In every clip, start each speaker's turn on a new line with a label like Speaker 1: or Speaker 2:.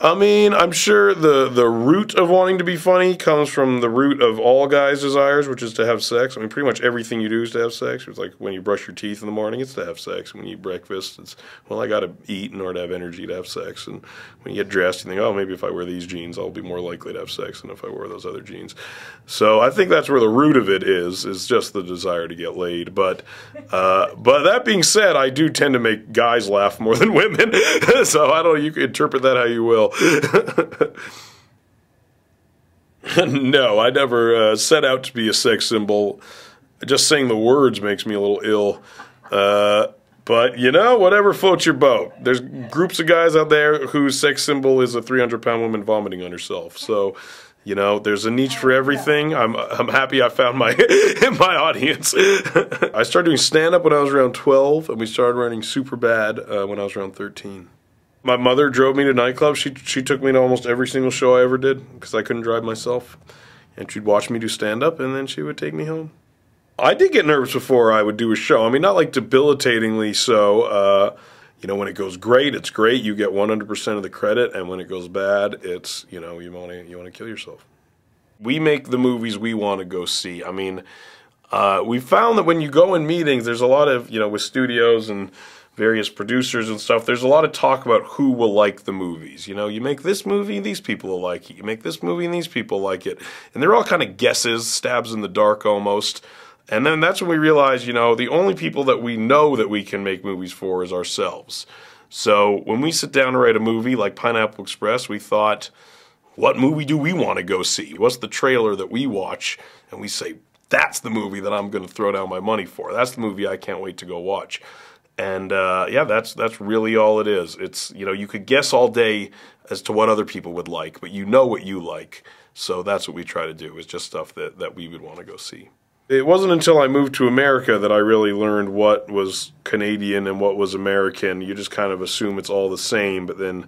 Speaker 1: I mean, I'm sure the the root of wanting to be funny comes from the root of all guys' desires, which is to have sex. I mean, pretty much everything you do is to have sex. It's like when you brush your teeth in the morning, it's to have sex. When you eat breakfast, it's well, I got to eat in order to have energy to have sex. And when you get dressed, you think, oh, maybe if I wear these jeans, I'll be more likely to have sex than if I wear those other jeans. So I think that's where the root of it is. Is just the desire to get laid. But uh, but that being said, I do tend to make guys laugh more than women. so I don't. You can interpret that how you will. no, I never uh, set out to be a sex symbol. Just saying the words makes me a little ill. Uh, but you know, whatever floats your boat. There's groups of guys out there whose sex symbol is a 300 pound woman vomiting on herself. So, you know, there's a niche for everything. I'm I'm happy I found my my audience. I started doing stand up when I was around 12, and we started running super bad uh, when I was around 13. My mother drove me to nightclubs. She she took me to almost every single show I ever did because I couldn't drive myself, and she'd watch me do stand up, and then she would take me home. I did get nervous before I would do a show. I mean, not like debilitatingly so. Uh, you know, when it goes great, it's great. You get 100% of the credit, and when it goes bad, it's you know you want to you want to kill yourself. We make the movies we want to go see. I mean. Uh, we found that when you go in meetings, there's a lot of, you know, with studios and various producers and stuff, there's a lot of talk about who will like the movies. You know, you make this movie, these people will like it. You make this movie, and these people like it. And they're all kind of guesses, stabs in the dark almost. And then that's when we realize, you know, the only people that we know that we can make movies for is ourselves. So when we sit down to write a movie like Pineapple Express, we thought, what movie do we want to go see? What's the trailer that we watch? And we say, that's the movie that I'm going to throw down my money for. That's the movie I can't wait to go watch. And uh, yeah, that's that's really all it is. It's you know you could guess all day as to what other people would like, but you know what you like. So that's what we try to do is just stuff that that we would want to go see. It wasn't until I moved to America that I really learned what was Canadian and what was American. You just kind of assume it's all the same, but then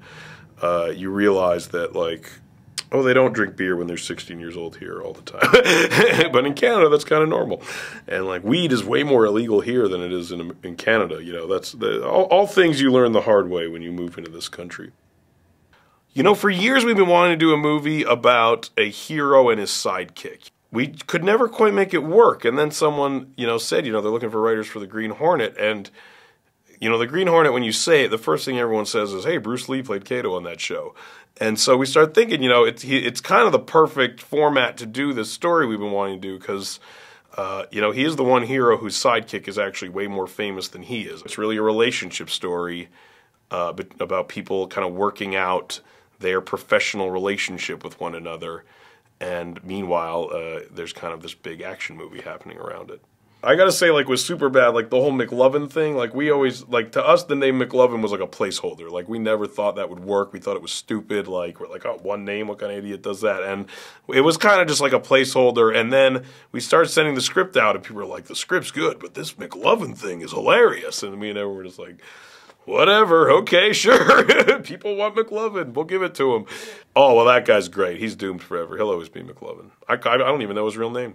Speaker 1: uh, you realize that like Oh, they don't drink beer when they're 16 years old here all the time. but in Canada, that's kind of normal. And like weed is way more illegal here than it is in, in Canada. You know, that's the, all, all things you learn the hard way when you move into this country. You know, for years we've been wanting to do a movie about a hero and his sidekick. We could never quite make it work. And then someone, you know, said, you know, they're looking for writers for The Green Hornet. And you know, the Green Hornet, when you say it, the first thing everyone says is, hey, Bruce Lee played Kato on that show. And so we start thinking, you know, it's, he, it's kind of the perfect format to do this story we've been wanting to do because, uh, you know, he is the one hero whose sidekick is actually way more famous than he is. It's really a relationship story uh, about people kind of working out their professional relationship with one another. And meanwhile, uh, there's kind of this big action movie happening around it. I gotta say, like was super bad, like the whole McLovin thing, like we always like to us the name McLovin was like a placeholder. Like we never thought that would work. We thought it was stupid. Like we're like, oh, one name, what kind of idiot does that? And it was kind of just like a placeholder. And then we started sending the script out, and people were like, the script's good, but this McLovin thing is hilarious. And me and everyone were just like, whatever, okay, sure. People want McLovin. We'll give it to him. Oh, well, that guy's great. He's doomed forever. He'll always be McLovin. I, I don't even know his real name.